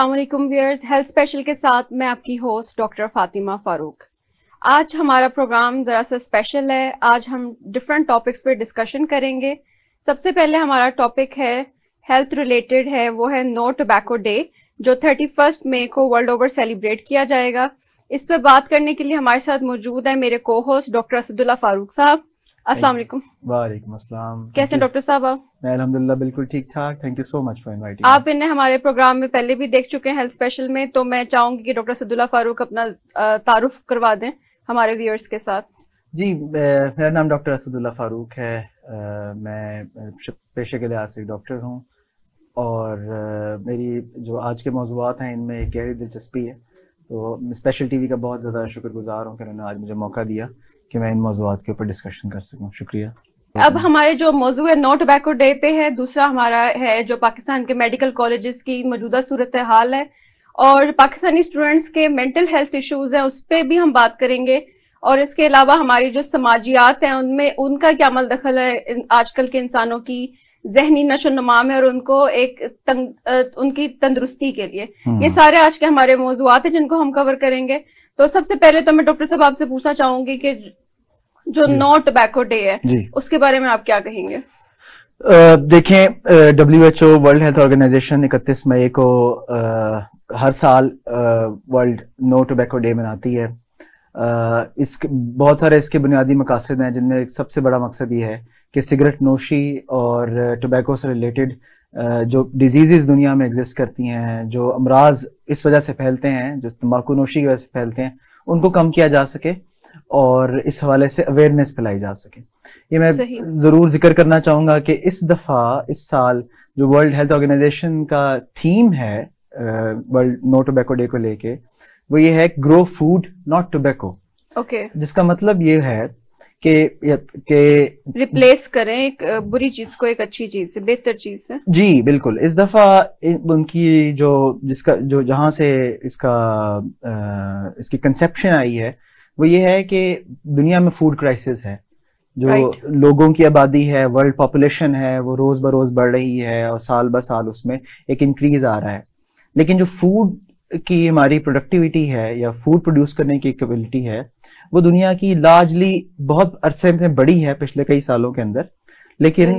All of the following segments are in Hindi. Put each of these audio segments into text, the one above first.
असलम वियर्स हेल्थ स्पेशल के साथ मैं आपकी होस्ट डॉक्टर फातिमा फारूक आज हमारा प्रोग्राम ज़रा सा स्पेशल है आज हम डिफरेंट टॉपिक्स पर डिस्कशन करेंगे सबसे पहले हमारा टॉपिक है हेल्थ रिलेटेड है वो है नो टोबैको डे जो थर्टी फर्स्ट मई को वर्ल्ड ओवर सेलिब्रेट किया जाएगा इस पर बात करने के लिए हमारे साथ मौजूद है मेरे को होस्ट डॉक्टर असदुल्ला फारूक साहब कैसे डॉक्टर साहब आप मैं अलहमदिल्ला बिल्कुल ठीक ठाक thank you so much for inviting आप इन्हें हमारे प्रोग्राम में पहले भी देख चुके हैं हेल्थ स्पेशल में तो मैं चाहूंगी कि डॉक्टर सदुल्ला फारूक अपना तारुफ करवा दें हमारे व्यूअर्स के साथ जी मेरा नाम डॉक्टर असदुल्ला फारूक है मैं पेशे के लिहाज से डॉक्टर हूँ और आ, मेरी जो आज के मौजूद हैं इनमें गहरी दिलचस्पी है तो स्पेशल टीवी का बहुत ज़्यादा शुक्रगुजार हूँ कि उन्होंने आज मुझे मौका दिया कि मैं इन मौजूद के ऊपर डिस्कशन कर सकूँ शुक्रिया अब हमारे जो मौजू है नो टोबैको डे पे है दूसरा हमारा है जो पाकिस्तान के मेडिकल कॉलेजेस की मौजूदा सूरत हाल है और पाकिस्तानी स्टूडेंट्स के मेंटल हेल्थ इश्यूज हैं उस पर भी हम बात करेंगे और इसके अलावा हमारी जो समाजियात हैं उनमें उनका क्या अमल दखल है आजकल के इंसानों की जहनी नशो नमा में और उनको एक तंग, उनकी तंदरुस्ती के लिए ये हम्म। सारे आज के हमारे मौजूद हैं जिनको हम कवर करेंगे तो सबसे पहले तो मैं डॉक्टर साहब आपसे पूछना चाहूंगी कि जो नो टोबैको डे है उसके बारे में आप क्या कहेंगे देखें W H O world health organization इकतीस मई को हर साल वर्ल्ड नो टोबैको डे मनाती है इस बहुत सारे इसके बुनियादी मकासद हैं जिनमें सबसे बड़ा मकसद ये है कि सिगरेट नोशी और टोबैको से रिलेटेड जो डिजीज़ दुनिया में एग्जिस्ट करती हैं जो अमराज इस वजह से फैलते हैं जो तम्बाकू नोशी की वजह से फैलते हैं उनको कम किया जा सके और इस हवाले से अवेयरनेस फैलाई जा सके ये मैं ज़रूर जिक्र करना चाहूंगा कि इस दफ़ा इस साल जो वर्ल्ड हेल्थ ऑर्गेनाइजेशन का थीम है वर्ल्ड नो टोबैको डे को लेके वो ये है grow food not tobacco okay जिसका मतलब ये है कि के रिप्लेस करें एक बुरी चीज को एक अच्छी चीज से बेहतर चीज से जी बिल्कुल इस दफा उनकी जो जिसका जो जहां से इसका आ, इसकी कंसेप्शन आई है वो ये है कि दुनिया में फूड क्राइसिस है जो right. लोगों की आबादी है वर्ल्ड पॉपुलेशन है वो रोज बरोज बढ़ रही है और साल ब साल उसमें एक इंक्रीज आ रहा है लेकिन जो फूड की हमारी प्रोडक्टिविटी है या फूड प्रोड्यूस करने की कैपेबिलिटी है वो दुनिया की लार्जली बहुत अरसे में बड़ी है पिछले कई सालों के अंदर लेकिन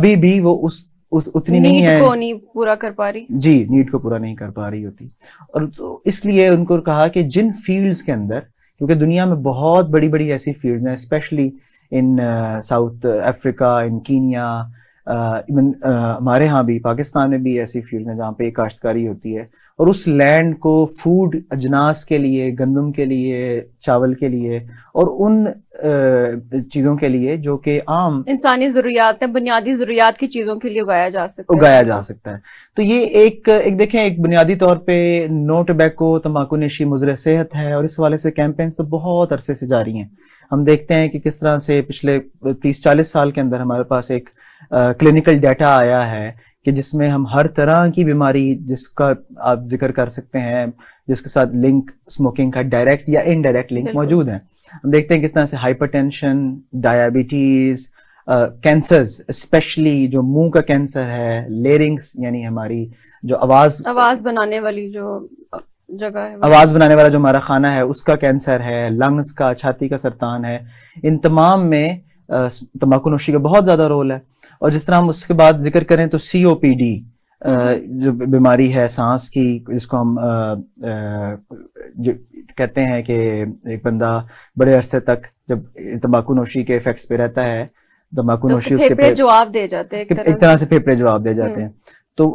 अभी भी वो उस उस उतनी नहीं है को नहीं पूरा कर पा रही जी नीट को पूरा नहीं कर पा रही होती और तो इसलिए उनको कहा कि जिन फील्ड्स के अंदर क्योंकि दुनिया में बहुत बड़ी बड़ी ऐसी फील्ड हैं specially in South Africa in Kenya even हमारे यहाँ भी पाकिस्तान में भी ऐसी फील्ड हैं जहाँ पे काश्तकारी होती है और उस लैंड को फूड अजनास के लिए गंदम के लिए चावल के लिए और उन चीज़ों के लिए जो कि आम इंसानी ज़रूरियात है बुनियादी ज़रूरियात की चीज़ों के लिए उगाया जा सकता है उगाया जा सकता है तो ये एक एक देखें एक बुनियादी तौर पे नो टबैको तम्बाकू नशी मुजर सेहत है और इस वाले से कैंपेन्स तो बहुत अरसे से जारी हैं हम देखते हैं कि किस तरह से पिछले तीस चालीस साल के अंदर हमारे पास एक क्लिनिकल डाटा डेटा आया है कि जिसमें हम हर तरह की बीमारी जिसका आप जिक्र कर सकते हैं जिसके साथ लिंक स्मोकिंग का डायरेक्ट या इनडायरेक्ट लिंक मौजूद है हम देखते हैं किस तरह से हाइपरटेंशन डायबिटीज कैंसर्स स्पेशली जो मुंह का कैंसर है लेरिंग्स यानी हमारी जो आवाज आवाज बनाने वाली जो जगह है आवाज बनाने वाला जो हमारा खाना है उसका कैंसर है लंग्स का छाती का सरतान है इन तमाम में तम्बाकू नोशी का बहुत ज्यादा रोल है और जिस तरह हम उसके बाद जिक्र करें तो सी ओ पी डी जो बीमारी है सांस की जिसको हम जो कहते हैं कि एक बंदा बड़े अरसे तक जब तम्बाकू नोशी के इफेक्ट्स पे रहता है तम्बाकू तो नोशी उसके, उसके जवाब दे जाते हैं एक तरह से फेफड़े जवाब दे जाते हम्म। हैं तो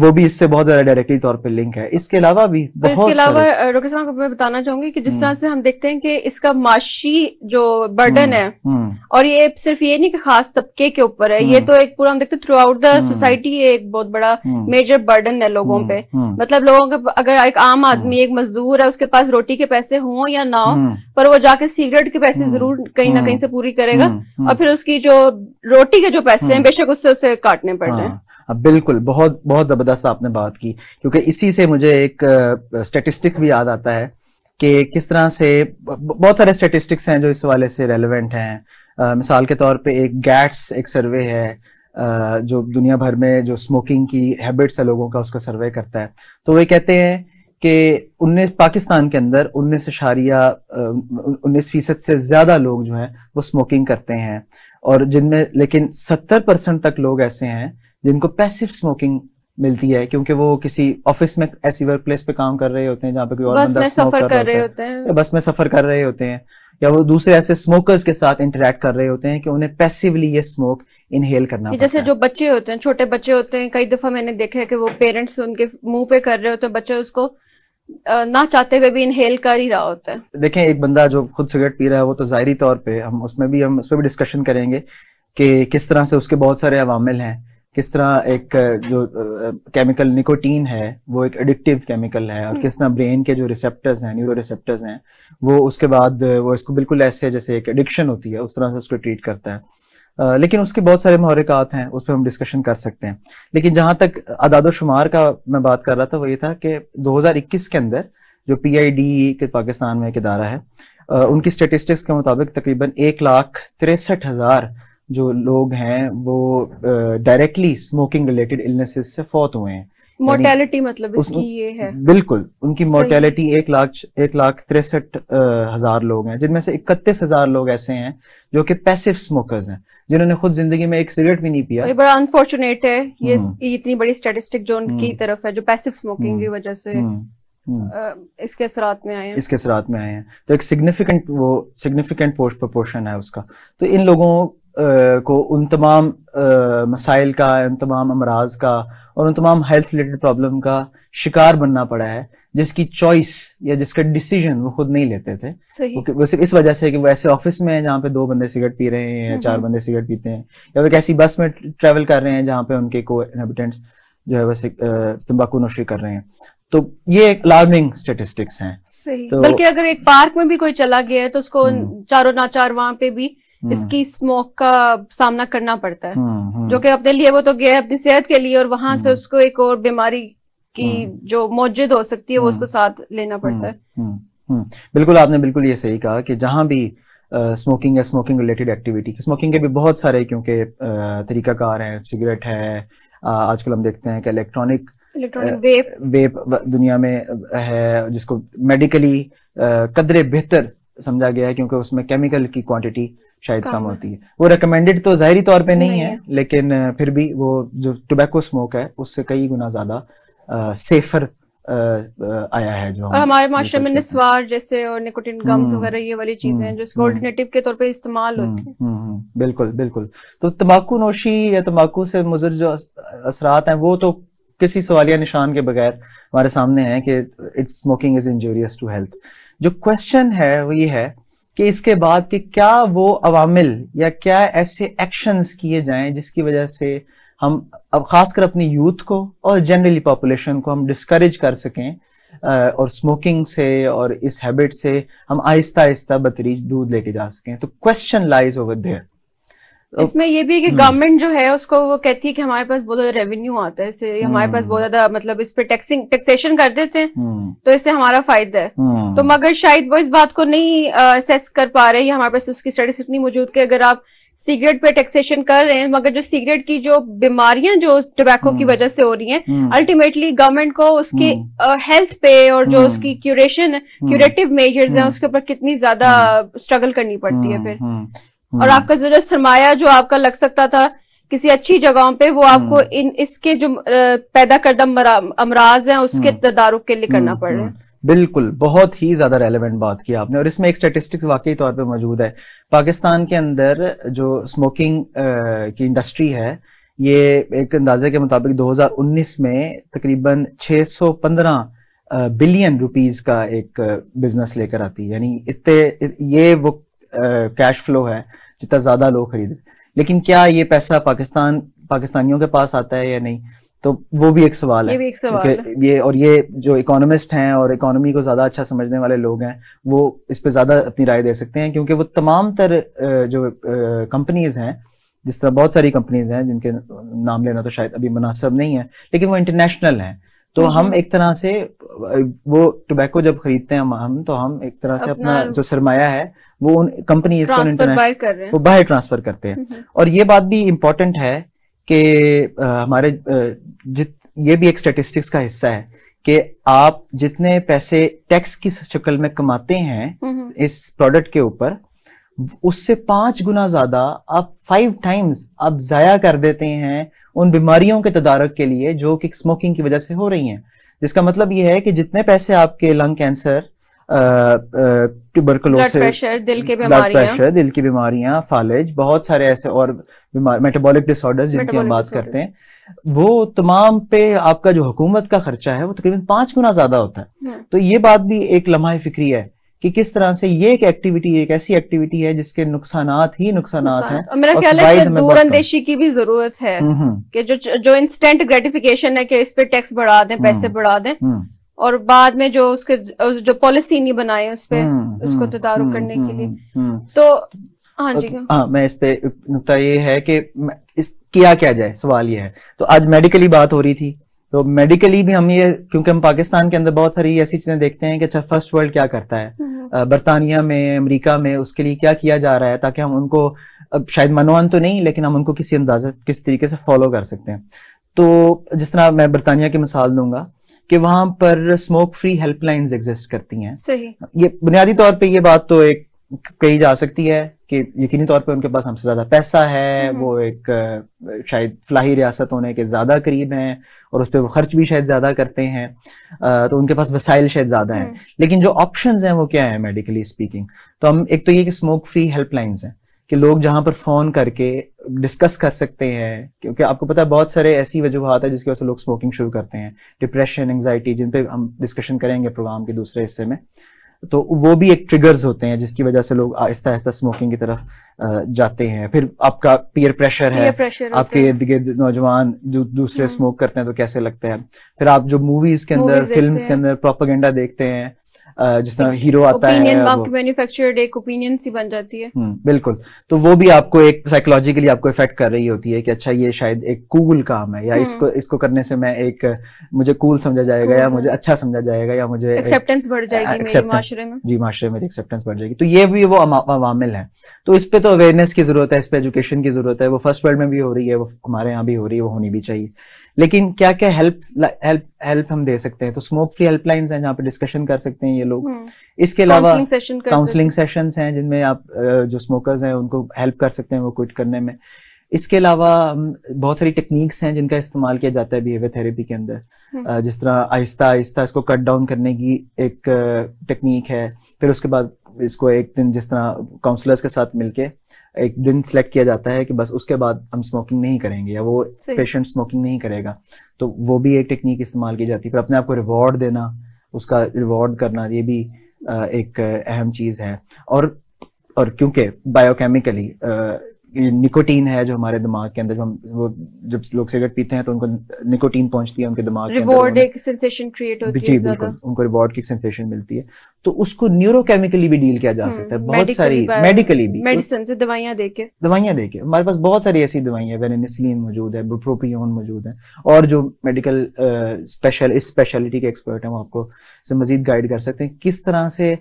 वो भी इससे बहुत ज्यादा डायरेक्टली तौर पे लिंक है इसके अलावा भी बहुत इसके अलावा डॉक्टर साहब को मैं बताना चाहूंगी कि जिस हम्म। तरह से हम देखते हैं कि इसका माशी जो बर्डन हम्म, है हम्म। और ये सिर्फ ये नहीं कि खास तबके के ऊपर है ये तो एक पूरा हम देखते हैं थ्रू आउट द सोसाइटी एक बहुत बड़ा मेजर बर्डन है लोगों पे मतलब लोगों के अगर एक आम आदमी एक मजदूर है उसके पास रोटी के पैसे हों या ना हो पर वो जाके सिगरेट के पैसे जरूर कहीं ना कहीं से पूरी करेगा और फिर उसकी जो रोटी के जो पैसे हैं बेशक उससे उसे काटने पड़ हाँ। जाए बिल्कुल बहुत बहुत ज़बरदस्त आपने बात की क्योंकि इसी से मुझे एक स्टेटिस्टिक्स भी याद आता है कि किस तरह से बहुत सारे स्टेटिस्टिक्स हैं जो इस वाले से रेलिवेंट हैं मिसाल के तौर पे एक गैट्स एक सर्वे है जो दुनिया भर में जो स्मोकिंग की हैबिट्स है लोगों का उसका सर्वे करता है तो वे कहते हैं कि उन्नीस पाकिस्तान के अंदर उन्नीस इशारिया उन्नीस फीसद से ज़्यादा लोग जो हैं वो स्मोकिंग करते हैं और जिनमें लेकिन सत्तर परसेंट तक लोग ऐसे हैं जिनको पैसिव स्मोकिंग मिलती है क्योंकि वो किसी ऑफिस में ऐसी वर्क प्लेस पे काम कर रहे होते हैं जहाँ पे कोई और बस में सफर कर, कर रहे होते हैं बस में सफर कर रहे होते हैं या वो दूसरे ऐसे स्मोकर्स के साथ इंटरेक्ट कर रहे होते हैं कि उन्हें पैसिवली ये स्मोक इनहेल करना जैसे जो बच्चे होते हैं छोटे बच्चे होते हैं कई दफा मैंने देखा है कि वो पेरेंट्स उनके मुंह पे कर रहे होते हैं बच्चे उसको ना चाहते हुए भी इनहेल कर ही रहा होता है देखें एक बंदा जो खुद सिगरेट पी रहा है वो तो जाहरी तौर पे हम उसमें भी हम उसमें भी डिस्कशन करेंगे कि किस तरह से उसके बहुत सारे अवामिल हैं किस तरह एक जो केमिकल निकोटीन है वो एक एडिक्टिव केमिकल है और हम्म। किस तरह ब्रेन के जो रिसेप्टर्स हैं न्यूरो रिसेप्टर्स हैं वो उसके बाद वो इसको बिल्कुल ऐसे जैसे एक एडिक्शन होती है उस तरह से उसको ट्रीट करता है लेकिन उसके बहुत सारे महरिकात हैं उस पर हम डिस्कशन कर सकते हैं लेकिन जहां तक अदाद शुमार का मैं बात कर रहा था वो ये था कि 2021 के अंदर जो पी आई डी के पाकिस्तान में एक इदारा है उनकी स्टेटिस्टिक्स के मुताबिक तकरीबन एक लाख तिरसठ हज़ार जो लोग हैं वो डायरेक्टली स्मोकिंग रिलेटेड इलनेसेस से फौत हुए हैं मोर्टेलिटी मतलब इसकी ये है बिल्कुल उनकी मोर्टेलिटी एक लाख एक लाख तिरसठ हजार लोग हैं जिनमें से इकतीस हजार लोग ऐसे हैं जो कि पैसिव स्मोकर्स हैं जिन्होंने खुद जिंदगी में एक सिगरेट भी नहीं पिया ये बड़ा अनफॉर्चुनेट है हम्म। ये इतनी बड़ी स्टेटिस्टिक जो उनकी हम्म। तरफ है जो पैसिव स्मोकिंग की हम्म। वजह से इसके असरात में आए हैं इसके असरात में आए हैं तो एक सिग्निफिकेंट वो सिग्निफिकेंट पोर्शन है उसका तो इन लोगों को उन तमाम मसाइल का उन तमाम अमराज का और उन तमाम हेल्थ रिलेटेड प्रॉब्लम का शिकार बनना पड़ा है जिसकी चॉइस या जिसका डिसीजन वो खुद नहीं लेते थे वो सिर्फ इस वजह से कि वो ऐसे ऑफिस में है जहाँ पे दो बंदे सिगरेट पी रहे हैं या हम्म, चार हम्म। बंदे सिगरेट पीते हैं या वो ऐसी बस में ट्रेवल कर रहे हैं जहाँ पे उनके को इनहेबिटेंट्स जो है वैसे तम्बाकू नोशी कर रहे हैं तो ये एक अलार्मिंग स्टेटिस्टिक्स हैं तो, बल्कि अगर एक पार्क में भी कोई चला गया है तो उसको हम्म। चारों नाचार वहां पे भी हम्म। इसकी स्मोक का सामना करना पड़ता है हम्म, हम्म। जो कि अपने लिए वो तो गया अपनी सेहत के लिए और वहां से उसको एक और बीमारी की जो मौजूद हो सकती है वो उसको साथ लेना पड़ता है बिल्कुल आपने बिल्कुल ये सही कहा कि जहां भी स्मोकिंग या स्मोकिंग रिलेटेड एक्टिविटी स्मोकिंग के भी बहुत सारे क्योंकि तरीकाकार हैं सिगरेट है आजकल हम देखते हैं कि इलेक्ट्रॉनिक वेप वेप दुनिया में है जिसको मेडिकली कदरे बेहतर समझा गया है क्योंकि उसमें केमिकल की क्वांटिटी शायद कम होती है वो रिकमेंडेड तो जाहरी तौर पे नहीं, नहीं है लेकिन फिर भी वो जो टोबैको स्मोक है उससे कई गुना ज्यादा सेफर आया है जो और हमारे माशरे में निस्वार जैसे और निकोटिन गम्स हम्म। वगैरह ये वाली चीजें हैं हम्म। जो इसको हम्म। के तौर पे इस्तेमाल होती हैं बिल्कुल बिल्कुल तो तम्बाकू नोशी या तम्बाकू से मुजर जो असरात हैं वो तो किसी सवालिया निशान के बगैर हमारे सामने है कि it's smoking is injurious to health जो क्वेश्चन है वो ये है कि इसके बाद कि क्या वो अवामिल या क्या ऐसे एक्शंस किए जाएं जिसकी वजह से हम अब खासकर अपनी यूथ को और जनरली पॉपुलेशन को हम डिस्करेज कर सकें और स्मोकिंग से और इस हैबिट से हम आहिस्ता आहिस्ता बतरीज दूध लेके जा सकें तो क्वेश्चन लाइज ओवर देयर तो इसमें ये भी है कि गवर्नमेंट हम्म। जो है उसको वो कहती है कि हमारे पास बहुत ज्यादा रेवेन्यू आता है इससे हमारे पास बहुत हम्म। ज्यादा मतलब इस पर टैक्सिंग टैक्सेशन कर देते हैं हम्म। तो इससे हमारा फायदा है तो मगर शायद वो इस बात को नहीं असेस कर पा रहे हमारे पास उसकी स्टडी इतनी मौजूद कि अगर आप सिगरेट पे टैक्सेशन कर रहे हैं मगर जो सिगरेट की जो बीमारियां जो टोबैको की वजह से हो रही हैं अल्टीमेटली गवर्नमेंट को उसके हेल्थ पे और जो उसकी क्यूरेशन क्यूरेटिव मेजर्स हैं उसके ऊपर कितनी ज्यादा स्ट्रगल करनी पड़ती है फिर और हम्म। आपका जरा सरमाया जो आपका लग सकता था किसी अच्छी जगहों पे वो आपको हम्म। इन इसके जो पैदा करदा अमराज हैं उसके हम्म। तदारुक के लिए करना पड़ रहा है बिल्कुल बहुत ही ज्यादा रेलेवेंट बात की आपने और इसमें एक स्टेटिस्टिक्स वाकई तौर पे मौजूद है पाकिस्तान के अंदर जो स्मोकिंग की इंडस्ट्री है ये एक अंदाजे के मुताबिक 2019 में तकरीबन 615 बिलियन रुपीस का एक बिजनेस लेकर आती है यानी इतने ये वो कैश फ्लो है जितना ज्यादा लोग खरीद लेकिन क्या ये पैसा पाकिस्तान पाकिस्तानियों के पास आता है या नहीं तो वो भी एक सवाल है ये भी एक सवाल है। ये और ये जो इकोनॉमिस्ट हैं और इकोनॉमी को ज्यादा अच्छा समझने वाले लोग हैं वो इस पे ज्यादा अपनी राय दे सकते हैं क्योंकि वो तमाम तर जो कंपनीज हैं जिस तरह बहुत सारी कंपनीज हैं जिनके नाम लेना तो शायद अभी मुनासिब नहीं है लेकिन वो इंटरनेशनल हैं तो हम्म, हम हम्म। एक तरह से वो टोबैको जब खरीदते हैं हम तो हम एक तरह से अपना, अपना जो सरमाया है वो उन कंपनी वो बाहर ट्रांसफर करते हैं और ये बात भी इम्पोर्टेंट है कि हमारे जित ये भी एक स्टेटिस्टिक्स का हिस्सा है कि आप जितने पैसे टैक्स की शक्ल में कमाते हैं इस प्रोडक्ट के ऊपर उससे पांच गुना ज्यादा आप फाइव टाइम्स आप जाया कर देते हैं उन बीमारियों के तदारक के लिए जो कि स्मोकिंग की वजह से हो रही हैं जिसका मतलब यह है कि जितने पैसे आपके लंग कैंसर ब्लड प्रेशर दिल की बीमारियां फालिज बहुत सारे ऐसे और बीमार मेटाबॉलिक डिसऑर्डर्स जिनकी हम बात करते हैं वो तमाम पे आपका जो हुकूमत का खर्चा है वो तकरीबन पांच गुना ज्यादा होता है हम्म। तो ये बात भी एक लम्हा फिक्री है कि किस तरह से ये एक एक्टिविटी एक ऐसी एक्टिविटी है जिसके नुकसान ही नुकसान है और मेरा ख्याल है दूर अंदेशी की भी जरूरत है हम्म, हम्म। कि जो जो इंस्टेंट ग्रेटिफिकेशन है कि इस पे टैक्स बढ़ा दें पैसे बढ़ा दें और बाद में जो उसके जो पॉलिसी नहीं बनाए उस पर हम्म, उसको हम्म, तदारु हम्म, करने के लिए तो हाँ जी हाँ मैं इस पे नुकता ये है कि इस किया क्या जाए सवाल ये है तो आज मेडिकली बात हो रही थी तो मेडिकली भी हम ये क्योंकि हम पाकिस्तान के अंदर बहुत सारी ऐसी चीजें देखते हैं कि अच्छा फर्स्ट वर्ल्ड क्या करता है बरतानिया में अमेरिका में उसके लिए क्या किया जा रहा है ताकि हम उनको अब शायद मनवान तो नहीं लेकिन हम उनको किसी अंदाजे किस तरीके से फॉलो कर सकते हैं तो जिस तरह मैं बरतानिया की मिसाल दूंगा कि वहां पर स्मोक फ्री हेल्पलाइंस एग्जिस्ट करती हैं सही ये बुनियादी तौर पे ये बात तो एक कही जा सकती है कि यकीनी तौर पे उनके पास हमसे ज्यादा पैसा है वो एक शायद फलाही रियासत होने के ज्यादा करीब हैं और उस पर वो खर्च भी शायद ज्यादा करते हैं तो उनके पास वसाइल शायद ज्यादा हैं हम्म। लेकिन जो ऑप्शंस हैं वो क्या है मेडिकली स्पीकिंग तो हम एक तो ये कि स्मोक फ्री हेल्पलाइंस हैं कि लोग जहां पर फोन करके डिस्कस कर सकते हैं क्योंकि आपको पता है बहुत सारे ऐसी वजूहत है जिसकी वजह से लोग स्मोकिंग शुरू करते हैं डिप्रेशन एंगजाइटी जिन पे हम डिस्कशन करेंगे प्रोग्राम के दूसरे हिस्से में तो वो भी एक ट्रिगर्स होते हैं जिसकी वजह से लोग आहिस्ता आहिस्ता स्मोकिंग की तरफ जाते हैं फिर आपका पीयर प्रेशर है प्रेशर आपके इर्द गिर्द नौजवान जो दूसरे स्मोक हाँ। करते हैं तो कैसे लगते हैं फिर आप जो मूवीज के अंदर फिल्म के अंदर प्रोपागेंडा देखते हैं जिस तरह हीरो आता है मैन्युफैक्चर्ड एक ओपिनियन सी बन जाती है हम्म, बिल्कुल तो वो भी आपको एक साइकोलॉजिकली आपको इफेक्ट कर रही होती है कि अच्छा ये शायद एक कूल काम है या हम्म। इसको इसको करने से मैं एक मुझे कूल समझा जाएगा या मुझे अच्छा समझा जाएगा या मुझे एक्सेप्टेंस बढ़ जाएगी माशरे में जी माशरे में एक्सेप्टेंस बढ़ जाएगी तो ये भी वो अवामिल है तो इस पे तो अवेयरनेस की जरूरत है इस पे एजुकेशन की जरूरत है वो फर्स्ट वर्ल्ड में भी हो रही है वो हमारे यहाँ भी हो रही है वो होनी भी चाहिए लेकिन क्या क्या हेल्प हेल्प हेल्प हम दे सकते हैं तो स्मोक फ्री हेल्पलाइंस हैं जहाँ पे डिस्कशन कर सकते हैं ये लोग हम्म। इसके अलावा काउंसलिंग सेशन हैं जिनमें आप जो स्मोकर्स हैं उनको हेल्प कर सकते हैं वो क्विट करने में इसके अलावा बहुत सारी टेक्निक्स हैं जिनका इस्तेमाल किया जाता है बिहेवियर थेरेपी के अंदर हम्म। जिस तरह आहिस्ता आहिस्ता इसको कट डाउन करने की एक टेक्निक है फिर उसके बाद इसको एक दिन जिस तरह काउंसलर्स के साथ मिलके एक दिन सिलेक्ट किया जाता है कि बस उसके बाद हम स्मोकिंग नहीं करेंगे या वो पेशेंट स्मोकिंग नहीं करेगा तो वो भी एक टेक्निक इस्तेमाल की जाती है फिर अपने आप को रिवॉर्ड देना उसका रिवॉर्ड करना ये भी एक अहम चीज़ है और और क्योंकि बायोकेमिकली निकोटीन है जो हमारे दिमाग के अंदर जो हम वो जब लोग सिगरेट पीते हैं तो उनको निकोटीन पहुंचती है उनके दिमाग रिवॉर्ड एक सेंसेशन क्रिएट होती है बिल्कुल उनको रिवॉर्ड की सेंसेशन मिलती है तो उसको न्यूरोकेमिकली भी डील किया जा हम्म, सकता है बहुत सारी मेडिकली भी मेडिसिन से दवाइयां देके दवाइयां देके हमारे पास बहुत सारी ऐसी दवाइयां वेरेनिसलिन मौजूद है बुप्रोपियोन मौजूद है और जो मेडिकल स्पेशल इस स्पेशलिटी के एक्सपर्ट है वो आपको मजीद गाइड कर सकते हैं किस तरह से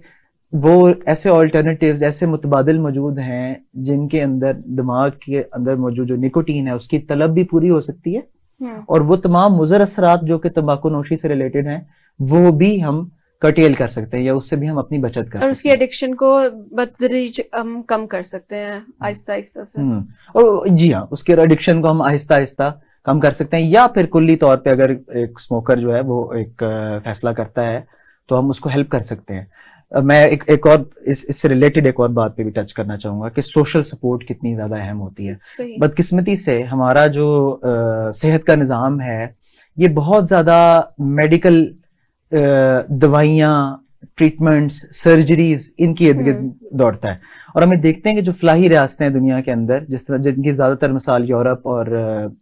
वो ऐसे ऑल्टरनेटिव्स ऐसे मुतबादल मौजूद हैं जिनके अंदर दिमाग के अंदर मौजूद जो निकोटीन है उसकी तलब भी पूरी हो सकती है हम्म। और वो तमाम मुजर असर जो कि तम्बाकू नोशी से रिलेटेड हैं वो भी हम कटेल कर सकते हैं या उससे भी हम अपनी बचत कर और सकते उसकी एडिक्शन को बदरीज हम कम कर सकते हैं हम्म। आहिस्ता आहिस्ता से हम्म। और जी हाँ उसके एडिक्शन को हम आहिस्ता आहिस्ता कम कर सकते हैं या फिर कुल्ली तौर पे अगर एक स्मोकर जो है वो एक फैसला करता है तो हम उसको हेल्प कर सकते हैं मैं एक एक और इस इससे रिलेटेड एक और बात पे भी टच करना चाहूंगा कि सोशल सपोर्ट कितनी ज्यादा अहम होती है बदकिस्मती से हमारा जो आ, सेहत का निज़ाम है ये बहुत ज्यादा मेडिकल दवाइयाँ ट्रीटमेंट्स सर्जरीज इनकी इर्द गिर्द हम्म। दौड़ता है और हमें देखते हैं कि जो फलाही रियासतें हैं दुनिया के अंदर जिस तरह जिनकी ज्यादातर मिसाल यूरोप और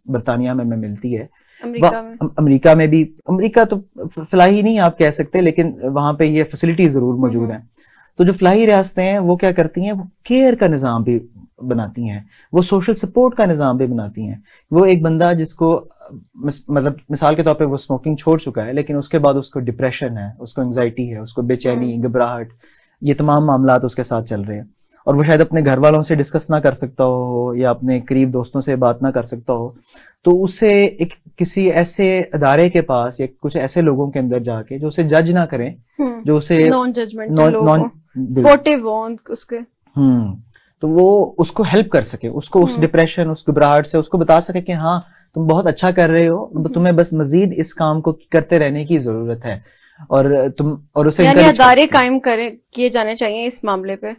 बरतानिया में, में मिलती है अमेरिका में भी अमेरिका तो फलाही नहीं आप कह सकते लेकिन वहां पे ये फैसिलिटी जरूर मौजूद हम्म। है तो जो फलाही रियासतें हैं वो क्या करती हैं वो केयर का निज़ाम भी बनाती हैं वो सोशल सपोर्ट का निज़ाम भी बनाती हैं वो एक बंदा जिसको मतलब मिसाल के तौर पे वो स्मोकिंग छोड़ चुका है लेकिन उसके बाद उसको डिप्रेशन है उसको एंगजाइटी है उसको बेचैनी हम्म। घबराहट ये तमाम मामला उसके साथ चल रहे हैं और वो शायद अपने घर वालों से डिस्कस ना कर सकता हो या अपने करीब दोस्तों से बात ना कर सकता हो तो उसे एक किसी ऐसे अदारे के पास या कुछ ऐसे लोगों के अंदर जाके जो उसे जज ना करें हम्म, जो उसे नॉन जजमेंट नॉन उसके हम्म तो वो उसको हेल्प कर सके उसको उस डिप्रेशन हम्म। उस घबराहट से उसको बता सके कि हाँ तुम बहुत अच्छा कर रहे हो हम्म। तुम्हें बस मजीद इस काम को करते रहने की जरूरत है और तुम और उसे यानी अदारे कायम करे किए जाने चाहिए इस मामले पे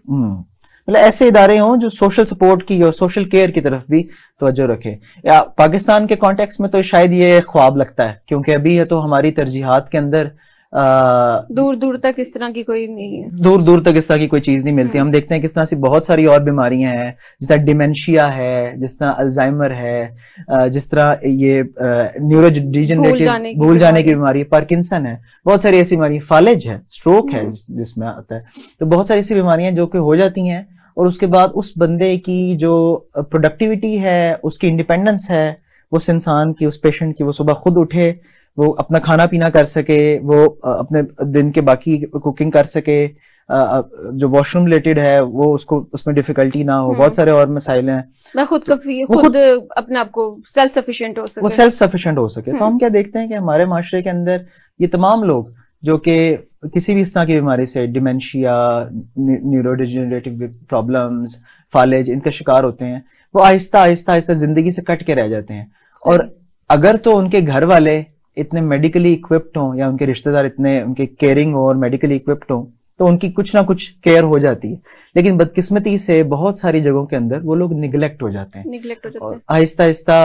मतलब ऐसे इदारे हों जो सोशल सपोर्ट की और सोशल केयर की तरफ भी तोज्जो रखे या पाकिस्तान के कॉन्टेक्स में तो शायद ये ख्वाब लगता है क्योंकि अभी है तो हमारी तरजीहत के अंदर दूर दूर तक इस तरह की कोई नहीं है दूर दूर तक इस तरह की कोई चीज नहीं मिलती हाँ। हम देखते हैं किस तरह से बहुत सारी और बीमारियां हैं जिस तरह डिमेंशिया है जिस तरह अल्जाइमर है जिस तरह ये न्यूरो डिजनरेटिव भूल जाने की बीमारी है पार्किंसन है बहुत सारी ऐसी बीमारी फालेज है स्ट्रोक है हाँ। जिसमें आता है तो बहुत सारी ऐसी बीमारियां जो कि हो जाती हैं और उसके बाद उस बंदे की जो प्रोडक्टिविटी है उसकी इंडिपेंडेंस है उस इंसान की उस पेशेंट की वो सुबह खुद उठे वो अपना खाना पीना कर सके वो अपने दिन के बाकी कुकिंग कर सके जो वॉशरूम रिलेटेड है वो उसको उसमें डिफिकल्टी ना हो बहुत हम्म। सारे और मसाइल हैं मैं खुद तो, खुद, खुद अपने आप को सेल्फ सफिशिएंट हो सके वो सेल्फ सफिशिएंट हो सके तो हम हम्म। क्या देखते हैं कि हमारे माशरे के अंदर ये तमाम लोग जो कि किसी भी इस तरह की बीमारी से डिमेंशिया न्यूरोडिजनरेटिव प्रॉब्लम्स फालेज इनका शिकार होते हैं वो आहिस्ता आहिस्ता आहिस्ता जिंदगी से कट के रह जाते हैं और अगर तो उनके घर वाले इतने मेडिकली इक्विप्ड हों या उनके रिश्तेदार इतने उनके केयरिंग हो और मेडिकली इक्विप्ड हों तो उनकी कुछ ना कुछ केयर हो जाती है लेकिन बदकिस्मती से बहुत सारी जगहों के अंदर वो लोग निगलेक्ट हो जाते हैं निगलेक्ट हो जाते हैं आहिस्ता आहिस्ता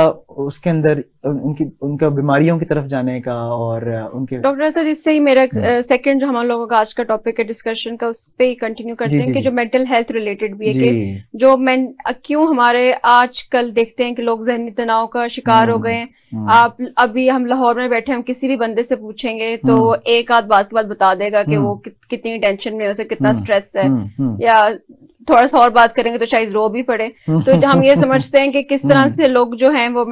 उसके अंदर उनकी उनका बीमारियों की तरफ जाने का और उनके डॉक्टर सर इससे ही मेरा सेकंड हम्म। जो हम लोगों का आज का टॉपिक है डिस्कशन का उस पर ही कंटिन्यू करते जी, हैं कि जो मेंटल हेल्थ रिलेटेड भी है कि जो मैं क्यों हमारे आज कल देखते हैं कि लोग जहनी तनाव का शिकार हो हम्म, गए हम्म। आप अभी हम लाहौर में बैठे हम किसी भी बंदे से पूछेंगे तो एक आध बात के बाद बता देगा कि वो कितनी टेंशन टेंशन में उसे कितना स्ट्रेस हम्म, है हम्म, हम्म। या थोड़ा सा और बात करेंगे तो शायद रो भी पड़े तो हम ये समझते हैं कि किस तरह से लोग जो हैं वो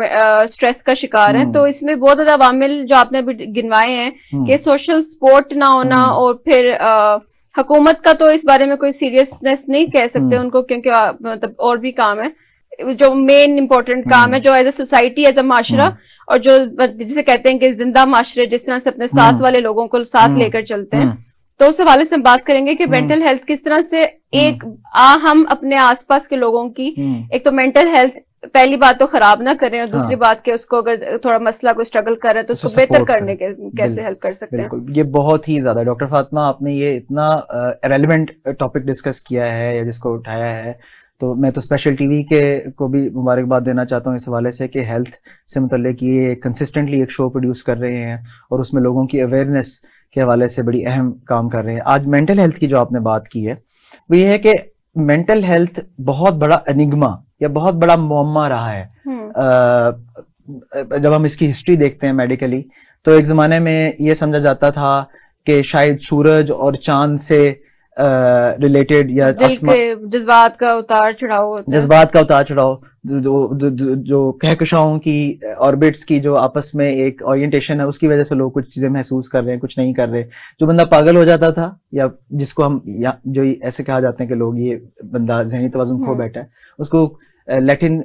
स्ट्रेस का शिकार हैं तो इसमें बहुत ज्यादा वामिल जो आपने गिनवाए हैं कि सोशल सपोर्ट ना होना और फिर आ, हकूमत का तो इस बारे में कोई सीरियसनेस नहीं कह सकते उनको क्योंकि मतलब और भी काम है जो मेन इंपॉर्टेंट काम है जो as a society as a माशरा और जो जिसे कहते हैं कि जिंदा माशरे जिस तरह से अपने साथ वाले लोगों को साथ लेकर चलते हैं तो उस हवाले से हम बात करेंगे कि मेंटल हम्म। हेल्थ किस तरह से हम्म। एक आ हम अपने आसपास के लोगों की हम्म। एक तो मेंटल हेल्थ पहली बात तो खराब ना करें और दूसरी हाँ। बात के उसको अगर थोड़ा मसला कोई स्ट्रगल कर रहा है तो उसको बेहतर करने के कैसे हेल्प कर सकते हैं ये बहुत ही ज्यादा डॉक्टर फातिमा आपने ये इतना रेलिवेंट टॉपिक डिस्कस किया है या जिसको उठाया है तो मैं तो स्पेशल टीवी के को भी मुबारकबाद देना चाहता हूँ इस हवाले से कि हेल्थ से मुतल ये कंसिस्टेंटली एक शो प्रोड्यूस कर रहे हैं और उसमें लोगों की अवेयरनेस के हवाले से बड़ी अहम काम कर रहे हैं आज मेंटल हेल्थ की जो आपने बात की है वो ये है कि मेंटल हेल्थ बहुत बड़ा अनिग्मा या बहुत बड़ा मम्मा रहा है आ, हम्म। जब हम इसकी हिस्ट्री देखते हैं मेडिकली तो एक जमाने में ये समझा जाता था कि शायद सूरज और चांद से रिलेटेड या जज्बात का उतार चढ़ाव जज्बात का उतार चढ़ाव जो, कहकशाओं की ऑर्बिट्स की जो आपस में एक ओरिएंटेशन है उसकी वजह से लोग कुछ चीजें महसूस कर रहे हैं कुछ नहीं कर रहे जो बंदा पागल हो जाता था या जिसको हम या जो ऐसे कहा जाते हैं कि लोग ये बंदा जहनी तोजुन खो हम्म। बैठा है उसको लैटिन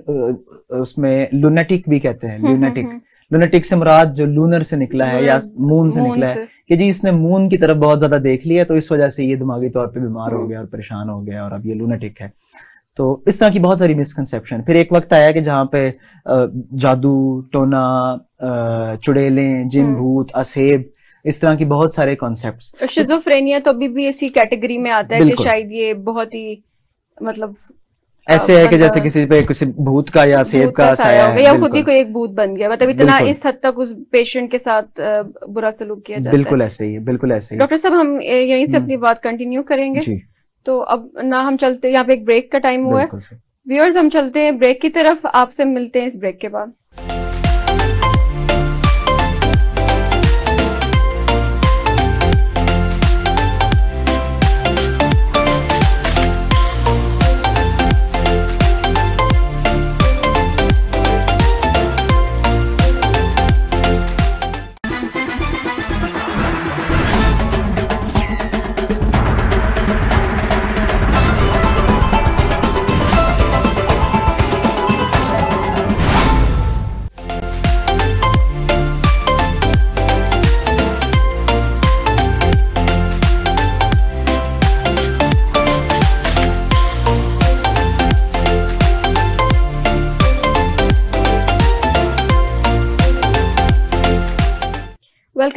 उसमें लूनेटिक भी कहते हैं लुनेटिक हम्म, हम्म, लुनेटिक से मुराद जो लूनर से निकला है या मून से निकला है कि जी इसने मून की तरफ बहुत ज्यादा देख लिया तो इस वजह से ये दिमागी तौर पर बीमार हो गया और परेशान हो गया और अब ये लूनेटिक है तो इस तरह की बहुत सारी मिसकनसेप्शन फिर एक वक्त आया कि जहाँ पे जादू टोना चुड़ेलें जिन हम्म। भूत असेब इस तरह की बहुत सारे कॉन्सेप्ट शिजोफ्रेनिया तो अभी भी इसी कैटेगरी में आता है कि शायद ये बहुत ही मतलब ऐसे है कि जैसे मतलब किसी पे किसी भूत का या सेब का साया हो या खुद ही कोई एक भूत बन गया मतलब इतना इस हद तक उस पेशेंट के साथ बुरा सलूक किया जाता बिल्कुल है। ऐसे ही बिल्कुल ऐसे ही डॉक्टर साहब हम यहीं से हम्म। अपनी बात कंटिन्यू करेंगे तो अब ना हम चलते यहाँ पे एक ब्रेक का टाइम हुआ है व्यूअर्स हम चलते हैं ब्रेक की तरफ आपसे मिलते हैं इस ब्रेक के बाद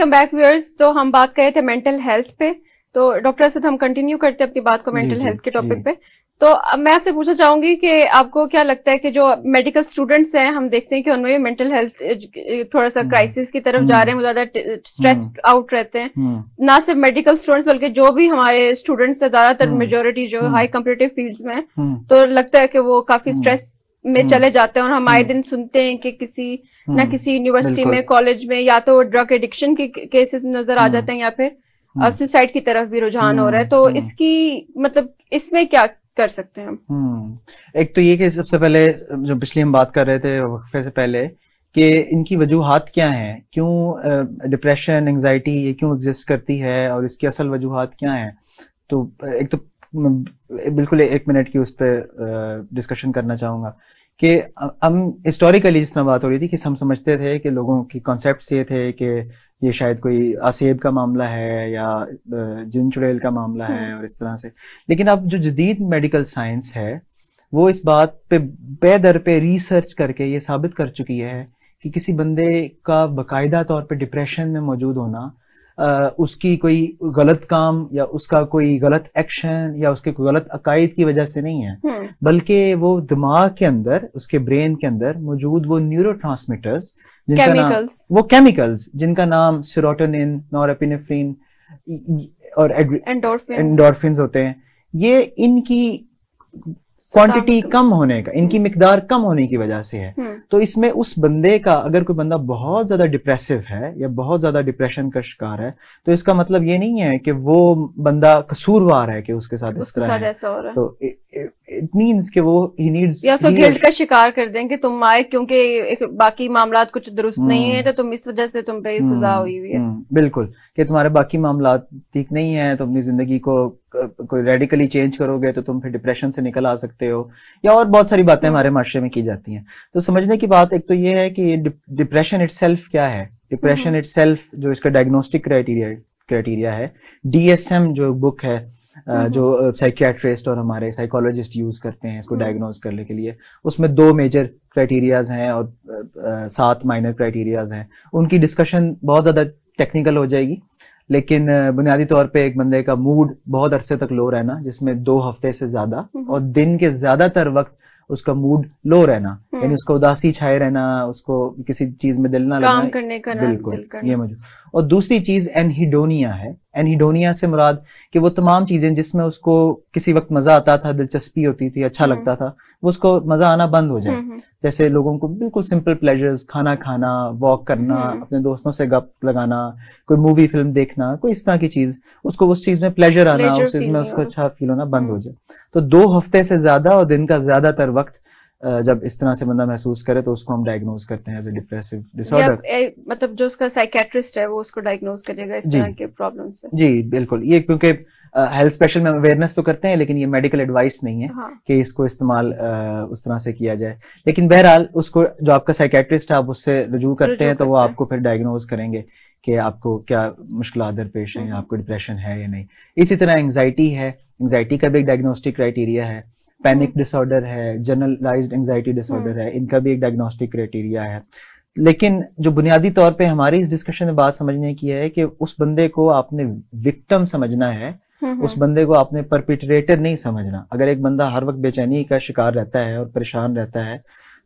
वेलकम बैक व्यूअर्स तो हम बात कर रहे थे मेंटल हेल्थ पे तो डॉक्टर असद हम कंटिन्यू करते हैं अपनी बात को मेंटल हेल्थ के टॉपिक पे तो अब मैं आपसे पूछना चाहूंगी कि आपको क्या लगता है कि जो मेडिकल स्टूडेंट्स हैं हम देखते हैं कि उनमें मेंटल हेल्थ थोड़ा सा क्राइसिस हम्म। की तरफ जा रहे हैं ज्यादा स्ट्रेस हम्म। आउट रहते हैं हम्म। ना सिर्फ मेडिकल स्टूडेंट्स बल्कि जो भी हमारे स्टूडेंट्स है ज्यादातर मेजोरिटी जो हाई कम्पिटेटिव फील्ड्स में तो लगता है कि वो काफी स्ट्रेस में हम्म। चले जाते हैं और हम आए हम्म। दिन सुनते हैं कि किसी ना हम्म। किसी यूनिवर्सिटी में कॉलेज में या तो ड्रग एडिक्शन के केसेस नजर आ जाते हैं या फिर सुसाइड की तरफ भी रुझान हो रहा है तो इसकी मतलब इसमें क्या कर सकते हैं हम एक तो ये कि सबसे पहले जो पिछली हम बात कर रहे थे वक्फे से पहले कि इनकी वजूहत क्या हैं क्यों डिप्रेशन एंगजाइटी ये क्यों एग्जिस्ट करती है और इसकी असल वजूहत क्या हैं तो एक तो बिल्कुल एक मिनट की उस पर डिस्कशन करना चाहूँगा कि हम हिस्टोरिकली जिस तरह बात हो रही थी कि हम समझते थे कि लोगों की कॉन्सेप्ट ये थे कि ये शायद कोई आसेब का मामला है या जिन चुड़ैल का मामला है और इस तरह से लेकिन अब जो जदीद मेडिकल साइंस है वो इस बात पे बेदर पे रिसर्च करके ये साबित कर चुकी है कि किसी बंदे का बाकायदा तौर पे डिप्रेशन में मौजूद होना उसकी कोई गलत काम या उसका कोई गलत एक्शन या उसके कोई गलत अकायद की वजह से नहीं है हम्म। बल्कि वो दिमाग के अंदर उसके ब्रेन के अंदर मौजूद वो न्यूरो जिनका नाम वो केमिकल्स जिनका नाम सिरोटोनिन नॉरएपिनेफ्रिन और एंडोरफिन होते हैं ये इनकी क्वांटिटी कम होने का हम्म। इनकी मकदार कम होने की वजह से है हम्म। तो इसमें उस बंदे का अगर कोई बंदा बहुत ज्यादा डिप्रेसिव है या बहुत ज्यादा डिप्रेशन का शिकार है तो इसका मतलब ये नहीं है कि वो बंदा कसूरवार है कि उसके साथ इस तरह तो इट मीन्स कि वो ही नीड्स या सो गिल्ट का शिकार कर दें कि तुम आए क्योंकि बाकी मामला कुछ दुरुस्त नहीं है हम्म। तो तुम इस वजह से तुम पे सजा हुई हुई है बिल्कुल कि तुम्हारे बाकी मामला ठीक नहीं है तो अपनी जिंदगी को कोई रेडिकली चेंज करोगे तो तुम फिर डिप्रेशन से निकल आ सकते हो या और बहुत सारी बातें हमारे माशरे में की जाती हैं तो समझने की बात एक तो ये है कि डिप्रेशन इट क्या है डिप्रेशन हम्म। इट जो इसका डायग्नोस्टिक क्राइटेरिया क्राइटेरिया है डीएसएम जो बुक है हम्म। जो साइकियाट्रिस्ट और हमारे साइकोलॉजिस्ट यूज करते हैं इसको डायग्नोज हम्म। करने के लिए उसमें दो मेजर क्राइटेरियाज हैं और सात माइनर क्राइटेरियाज हैं उनकी डिस्कशन बहुत ज्यादा टेक्निकल हो जाएगी लेकिन बुनियादी तौर पे एक बंदे का मूड बहुत अरसे तक लो रहना जिसमें दो हफ्ते से ज्यादा हम्म। और दिन के ज्यादातर वक्त उसका मूड लो रहना हम्म। यानी उसको उदासी छाए रहना उसको किसी चीज में दिल ना काम करने का बिल्कुल ये मौजूद और दूसरी चीज एनहिडोनिया है एनहिडोनिया से मुराद कि वो तमाम चीजें जिसमें उसको किसी वक्त मजा आता था दिलचस्पी होती थी अच्छा हम्म। लगता था वो उसको मजा आना बंद हो जाए हम्म, हम्म। जैसे लोगों को बिल्कुल सिंपल प्लेजर्स खाना खाना वॉक करना अपने दोस्तों से गप लगाना कोई मूवी फिल्म देखना कोई इस तरह की चीज उसको उस चीज में प्लेजर आना उस चीज में उसको अच्छा फील होना बंद हो जाए तो दो हफ्ते से ज्यादा और दिन का ज्यादातर वक्त जब इस तरह से बंदा महसूस करे तो उसको हम डायग्नोज करते हैं डिप्रेसिव डिसऑर्डर मतलब जो उसका साइकेट्रिस्ट है वो उसको डायग्नोज करेगा इस तरह के प्रॉब्लम से जी बिल्कुल ये क्योंकि हेल्थ स्पेशल में अवेयरनेस तो करते हैं लेकिन ये मेडिकल एडवाइस नहीं है हाँ. कि इसको इस्तेमाल उस तरह से किया जाए लेकिन बहरहाल उसको जो आपका साइकेट्रिस्ट है आप उससे रजू करते हैं तो वो आपको फिर डायग्नोज करेंगे कि आपको क्या मुश्किल दरपेश है हम्म। आपको डिप्रेशन है या नहीं इसी तरह एंगजाइटी है एंगजाइटी का भी एक डायग्नोस्टिक क्राइटेरिया है पैनिक डिसऑर्डर है जनरलाइज्ड एंजाइटी डिसऑर्डर हम्म। है इनका भी एक डायग्नोस्टिक क्राइटेरिया है लेकिन जो बुनियादी तौर पे हमारी इस डिस्कशन में बात समझने की है कि उस बंदे को आपने विक्टम समझना है उस बंदे को आपने परपिटरेटर नहीं समझना अगर एक बंदा हर वक्त बेचैनी का शिकार रहता है और परेशान रहता है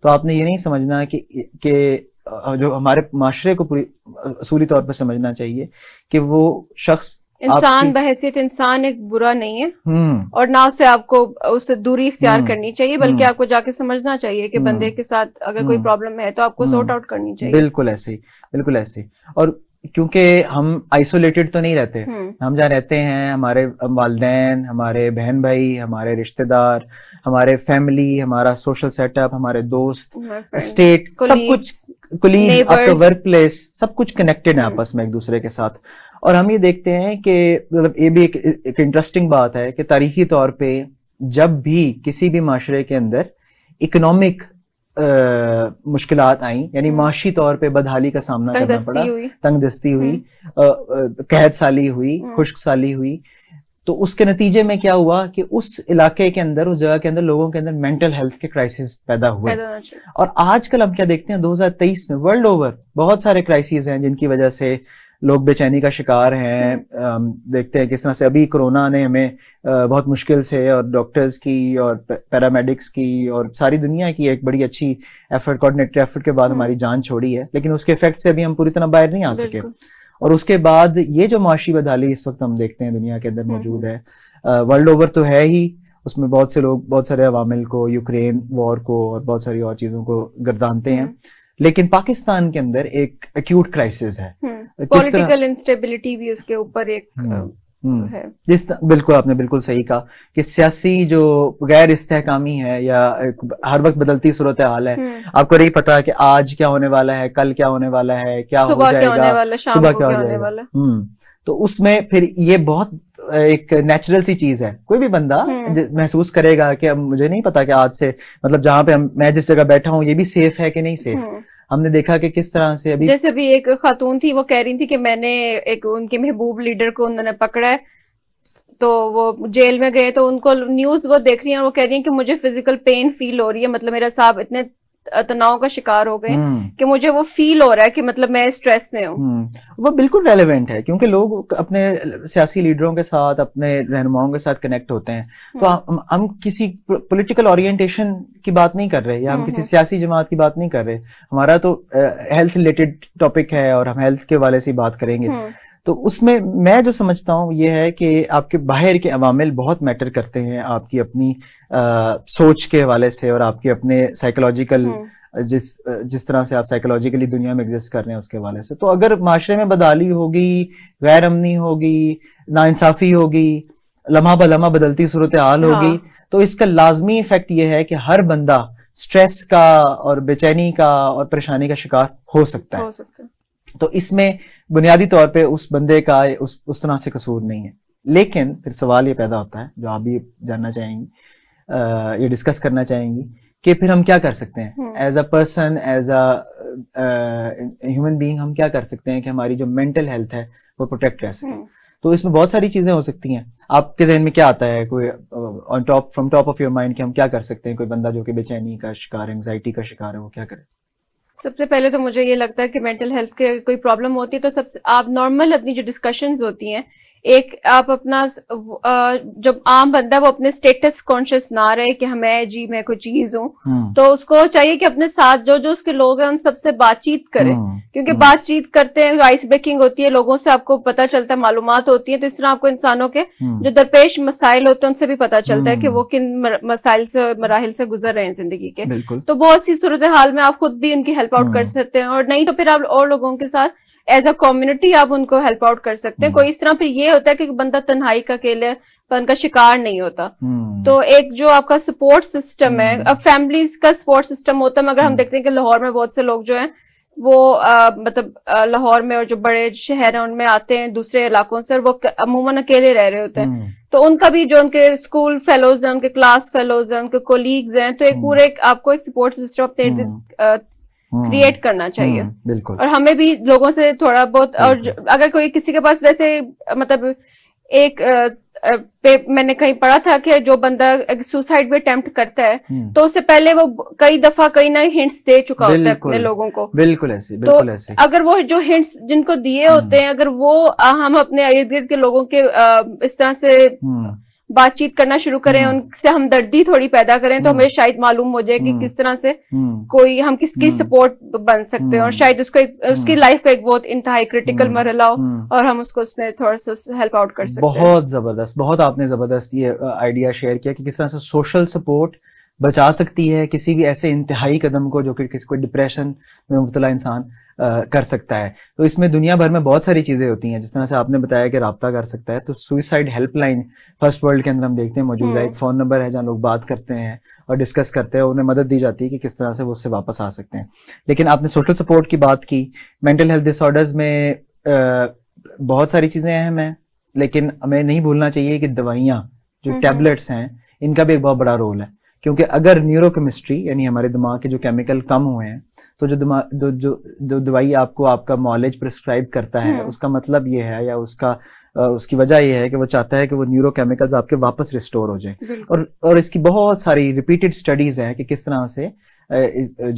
तो आपने ये नहीं समझना कि के जो हमारे माशरे को पूरी असूली तौर पर समझना चाहिए कि वो शख्स इंसान बहसीत इंसान एक बुरा नहीं है हम्म। और ना उसे आपको उससे दूरी इख्तियार हम्म। करनी चाहिए बल्कि हम्म। आपको जाके समझना चाहिए कि बंदे के साथ अगर कोई प्रॉब्लम है तो आपको सॉर्ट आउट करनी चाहिए बिल्कुल ऐसे ही बिल्कुल ऐसे और क्योंकि हम आइसोलेटेड तो नहीं रहते हम्म। हम जहाँ रहते हैं हमारे वालदेन हमारे बहन भाई हमारे रिश्तेदार हमारे फैमिली हमारा सोशल सेटअप हमारे दोस्त स्टेट सब कुछ कुलीग आपका वर्क प्लेस सब कुछ कनेक्टेड है हम्म। आपस में एक दूसरे के साथ और हम ये देखते हैं कि मतलब ये भी एक, एक इंटरेस्टिंग बात है कि तारीखी तौर पे जब भी किसी भी माशरे के अंदर इकोनॉमिक मुश्किल आई यानी हम्म। माशी तौर पे बदहाली का सामना करना पड़ा तंग दस्ती हुई कहत साली हुई खुश्क हम्म। साली हम्म। हुई तो उसके नतीजे में क्या हुआ कि उस इलाके के अंदर उस जगह के अंदर लोगों के अंदर मेंटल हेल्थ के क्राइसिस पैदा हुए और आजकल हम क्या देखते हैं 2023 में वर्ल्ड ओवर बहुत सारे क्राइसिस हैं जिनकी वजह से लोग बेचैनी का शिकार हैं देखते हैं किस तरह से अभी कोरोना ने हमें बहुत मुश्किल से और डॉक्टर्स की और पैरामेडिक्स की और सारी दुनिया की एक बड़ी अच्छी एफर्ट कोऑर्डिनेटेड एफर्ट के बाद हम्म। हमारी जान छोड़ी है लेकिन उसके इफेक्ट से अभी हम पूरी तरह बाहर नहीं आ सके और उसके बाद ये जो माशी बदहाली इस वक्त हम देखते हैं दुनिया के अंदर हम्म। मौजूद है वर्ल्ड ओवर तो है ही उसमें बहुत से लोग बहुत सारे अवामिल को यूक्रेन वॉर को और बहुत सारी और चीज़ों को गर्दानते हैं हम्म। लेकिन पाकिस्तान के अंदर एक एक्यूट क्राइसिस है पॉलिटिकल हम्म। इंस्टेबिलिटी भी उसके ऊपर एक हम्म, हम्म। है जिस बिल्कुल आपने बिल्कुल सही कहा कि सियासी जो गैर इस्तेकामी है या हर वक्त बदलती सूरत हाल है आपको नहीं पता कि आज क्या होने वाला है कल क्या होने वाला है क्या हो जाएगा सुबह क्या होने वाला सुबह क्या हो जाएगा तो उसमें फिर ये बहुत एक नेचुरल सी चीज है कोई भी बंदा हम्म। महसूस करेगा कि अब मुझे नहीं पता कि आज से मतलब जहाँ पे हम मैं जिस जगह बैठा हूँ ये भी सेफ है कि नहीं सेफ हम्म। हमने देखा कि किस तरह से अभी जैसे अभी एक खातून थी वो कह रही थी कि मैंने एक उनके महबूब लीडर को उन्होंने पकड़ा है तो वो जेल में गए तो उनको न्यूज वो देख रही है और वो कह रही है कि मुझे फिजिकल पेन फील हो रही है मतलब मेरा साहब इतने तनाव का शिकार हो गए हम्म। कि मुझे वो फील हो रहा है कि मतलब मैं स्ट्रेस में हूँ हम्म। वो बिल्कुल रेलेवेंट है क्योंकि लोग अपने सियासी लीडरों के साथ अपने रहनुमाओं के साथ कनेक्ट होते हैं तो हम्म। हम हम किसी पॉलिटिकल ओरिएंटेशन की बात नहीं कर रहे या हम किसी सियासी जमात की बात नहीं कर रहे हमारा तो हेल्थ रिलेटेड टॉपिक है और हम हेल्थ के वाले से बात करेंगे तो उसमें मैं जो समझता हूँ ये है कि आपके बाहर के अवामिल बहुत मैटर करते हैं आपकी अपनी आ, सोच के हवाले से और आपके अपने साइकोलॉजिकल हम्म। जिस जिस तरह से आप साइकोलॉजिकली दुनिया में एग्जिस्ट कर रहे हैं उसके हवाले से तो अगर माशरे में बदाली होगी गैर अमनी होगी नाइंसाफ़ी होगी लम्हा बलम्हा बदलती सूरत हाल होगी हाँ। तो इसका लाजमी इफेक्ट यह है कि हर बंदा स्ट्रेस का और बेचैनी का और परेशानी का शिकार हो सकता है हो सकता है तो इसमें बुनियादी तौर पे उस बंदे का उस उस तरह से कसूर नहीं है लेकिन फिर सवाल ये पैदा होता है जो आप भी जानना चाहेंगी ये डिस्कस करना चाहेंगी कि फिर हम क्या कर सकते हैं as hmm. A person as a human being हम क्या कर सकते हैं कि हमारी जो मेंटल हेल्थ है वो प्रोटेक्ट रह सके हम्म। तो इसमें बहुत सारी चीजें हो सकती हैं आपके जहन में क्या आता है कोई on top from top of your mind कि हम क्या कर सकते हैं कोई बंदा जो कि बेचैनी का शिकार एंगजाइटी का शिकार है वो क्या करे सबसे पहले तो मुझे ये लगता है कि मेंटल हेल्थ के कोई प्रॉब्लम होती है तो सबसे आप नॉर्मल अपनी जो डिस्कशंस होती हैं एक आप अपना जब आम बंदा है वो अपने स्टेटस कॉन्शियस ना रहे कि हमें हाँ, जी मैं कोई चीज हूँ हम्म। तो उसको चाहिए कि अपने साथ जो जो उसके लोग हैं उन सबसे बातचीत करें हम्म। क्योंकि हम्म। बातचीत करते हैं आइस ब्रेकिंग होती है लोगों से आपको पता चलता है मालूम होती है तो इस तरह आपको इंसानों के जो दरपेश मसाइल होते हैं उनसे भी पता चलता है कि वो किन मसाइल से मराहल से गुजर रहे हैं जिंदगी के तो बहुत सी सूरत हाल में आप खुद भी उनकी हेल्प आउट कर सकते हैं और नहीं तो फिर आप और लोगों के साथ एज अ कम्युनिटी आप उनको हेल्प आउट कर सकते हैं हम्म। कोई इस तरह फिर ये होता है कि बंदा तन्हाई का अकेलेपन का शिकार नहीं होता हम्म। तो एक जो आपका सपोर्ट सिस्टम है हम्म। अब फैमिलीज का सपोर्ट सिस्टम होता है मगर हम देखते हैं कि लाहौर में बहुत से लोग जो है वो मतलब लाहौर में और जो बड़े शहर हैं उनमें आते हैं दूसरे इलाकों से और वो अमूमन अकेले रह रहे होते हैं तो उनका भी जो उनके स्कूल फेलोज हैं उनके क्लास फेलोज हैं उनके कोलीग्स हैं तो एक पूरे आपको एक सपोर्ट सिस्टम अपने क्रिएट हम्म। करना चाहिए हम्म, बिल्कुल और हमें भी लोगों से थोड़ा बहुत और अगर कोई किसी के पास वैसे मतलब एक पे मैंने कहीं पढ़ा था कि जो बंदा सुसाइड भी अटेम्प्ट करता है हम्म। तो उससे पहले वो कई दफा कई ना हिंट्स दे चुका होता है अपने लोगों को बिल्कुल ऐसे तो बिल्कुल तो ऐसे अगर वो जो हिंट्स जिनको दिए होते हैं अगर वो हम अपने इर्द गिर्द के लोगों के इस तरह से बातचीत करना शुरू करें हम्म। उनसे हमदर्दी थोड़ी पैदा करें तो हमें हम्म। शायद मालूम हो जाए कि हम्म। किस तरह से कोई हम किसकी सपोर्ट बन सकते हैं और शायद उसको एक, उसकी लाइफ का एक बहुत इंतहाई क्रिटिकल मरहला हो और हम उसको उसमें थोड़ा सा हेल्प आउट कर सकते बहुत जबरदस्त बहुत आपने जबरदस्त ये आइडिया शेयर किया कि किस तरह से सोशल सपोर्ट बचा सकती है किसी भी ऐसे इंतहाई कदम को जो कि किसी को डिप्रेशन में मुबतला इंसान कर सकता है तो इसमें दुनिया भर में बहुत सारी चीज़ें होती हैं जिस तरह से आपने बताया कि रबता कर सकता है तो सुइसाइड हेल्पलाइन फर्स्ट वर्ल्ड के अंदर हम देखते हैं मौजूद है हम्म। एक फ़ोन नंबर है जहाँ लोग बात करते हैं और डिस्कस करते हैं उन्हें मदद दी जाती है कि किस तरह से वो उससे वापस आ सकते हैं लेकिन आपने सोशल सपोर्ट की बात की मेंटल हेल्थ डिसऑर्डर्स में आ, बहुत सारी चीज़ें अहम हैं लेकिन हमें नहीं भूलना चाहिए कि दवाइयाँ जो टैबलेट्स हम्म। हैं इनका भी एक बहुत बड़ा रोल है क्योंकि अगर न्यूरोकेमिस्ट्री यानी हमारे दिमाग के जो केमिकल कम हुए हैं तो जो जो जो, जो दवाई आपको आपका नॉलेज प्रिस्क्राइब करता है हम्म। उसका मतलब ये है या उसका उसकी वजह यह है कि वो चाहता है कि वो न्यूरोकेमिकल्स आपके वापस रिस्टोर हो जाए और और इसकी बहुत सारी रिपीटेड स्टडीज हैं कि किस तरह से